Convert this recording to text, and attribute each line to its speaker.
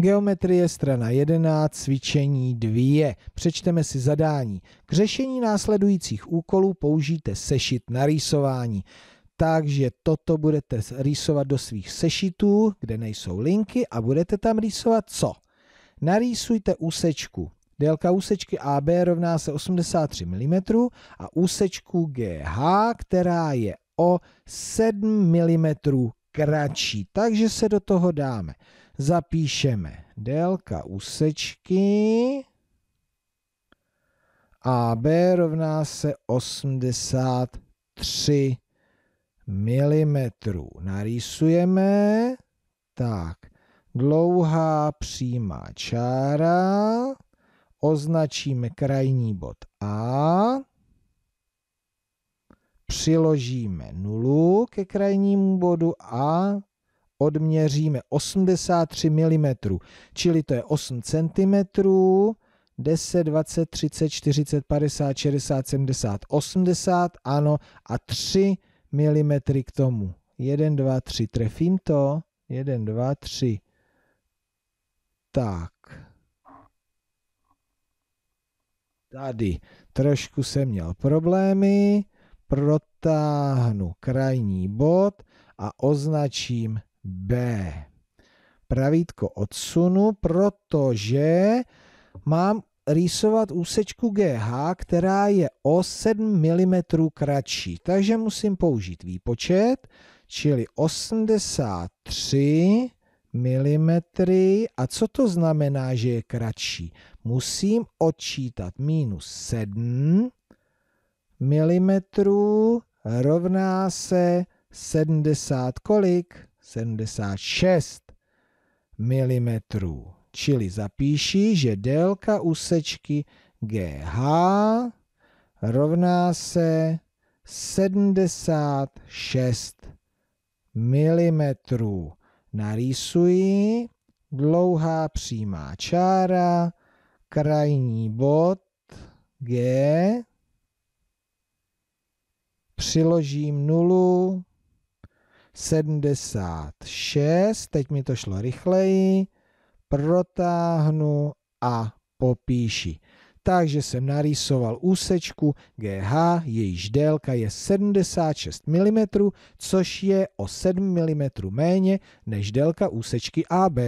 Speaker 1: Geometrie strana 11, cvičení 2. Přečteme si zadání. K řešení následujících úkolů použijte sešit na rýsování. Takže toto budete rýsovat do svých sešitů, kde nejsou linky a budete tam rýsovat co? Narýsujte úsečku. Délka úsečky AB rovná se 83 mm a úsečku GH, která je o 7 mm kratší. Takže se do toho dáme. Zapíšeme délka úsečky AB rovná se 83 mm. Narýsujeme. Tak, dlouhá přímá čára. Označíme krajní bod A. Přiložíme nulu ke krajnímu bodu a odměříme 83 mm, čili to je 8 cm, 10, 20, 30, 40, 50, 60, 70, 80, ano, a 3 mm k tomu. 1, 2, 3, trefím to, 1, 2, 3. Tak. Tady trošku jsem měl problémy, protáhnu krajní bod a označím B. Pravítko odsunu, protože mám rýsovat úsečku GH, která je o 7 mm kratší. Takže musím použít výpočet, čili 83 mm. A co to znamená, že je kratší? Musím odčítat minus 7 mm rovná se 70 kolik? 76 mm. Čili zapíši, že délka úsečky GH rovná se 76 mm. Narýsuji dlouhá přímá čára, krajní bod G, přiložím nulu, 76, teď mi to šlo rychleji, protáhnu a popíši. Takže jsem narýsoval úsečku GH, jejíž délka je 76 mm, což je o 7 mm méně než délka úsečky AB.